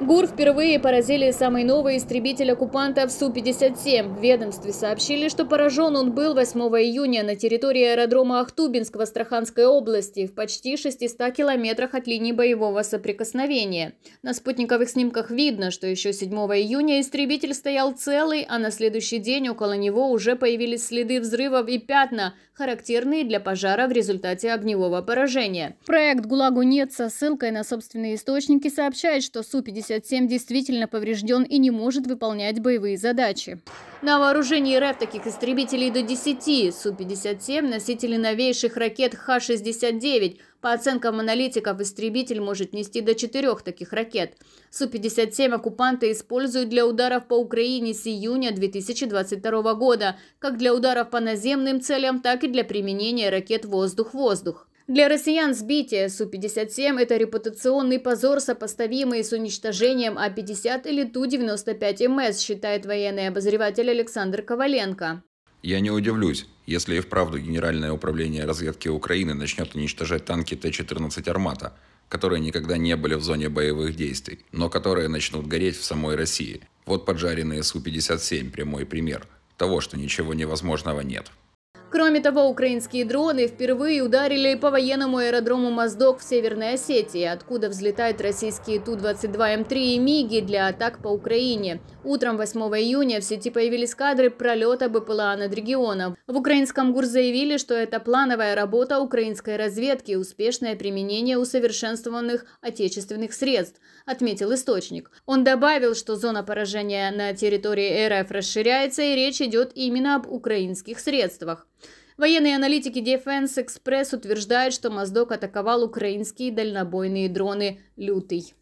ГУР впервые поразили самый новый истребитель оккупантов Су-57. В ведомстве сообщили, что поражен он был 8 июня на территории аэродрома Ахтубинск в Астраханской области в почти 600 километрах от линии боевого соприкосновения. На спутниковых снимках видно, что еще 7 июня истребитель стоял целый, а на следующий день около него уже появились следы взрывов и пятна, характерные для пожара в результате огневого поражения. Проект «ГУЛАГу нет» со ссылкой на собственные источники сообщает, что Су-57 57 действительно поврежден и не может выполнять боевые задачи. На вооружении РФ таких истребителей до 10. Су-57 – носители новейших ракет Х-69. По оценкам аналитиков, истребитель может нести до четырех таких ракет. Су-57 оккупанты используют для ударов по Украине с июня 2022 года, как для ударов по наземным целям, так и для применения ракет «Воздух-воздух». Для россиян сбитие Су-57 – это репутационный позор, сопоставимый с уничтожением А-50 или Ту-95МС, эм считает военный обозреватель Александр Коваленко. Я не удивлюсь, если и вправду Генеральное управление разведки Украины начнет уничтожать танки Т-14 «Армата», которые никогда не были в зоне боевых действий, но которые начнут гореть в самой России. Вот поджаренные Су-57 – прямой пример того, что ничего невозможного нет. Кроме того, украинские дроны впервые ударили по военному аэродрому Моздок в Северной Осетии, откуда взлетают российские Ту-22М3 и МИГи для атак по Украине. Утром 8 июня в сети появились кадры пролета БПЛА над регионом. В украинском ГУР заявили, что это плановая работа украинской разведки, и успешное применение усовершенствованных отечественных средств, отметил источник. Он добавил, что зона поражения на территории РФ расширяется и речь идет именно об украинских средствах. Военные аналитики Defense Express утверждают, что Моздок атаковал украинские дальнобойные дроны «Лютый».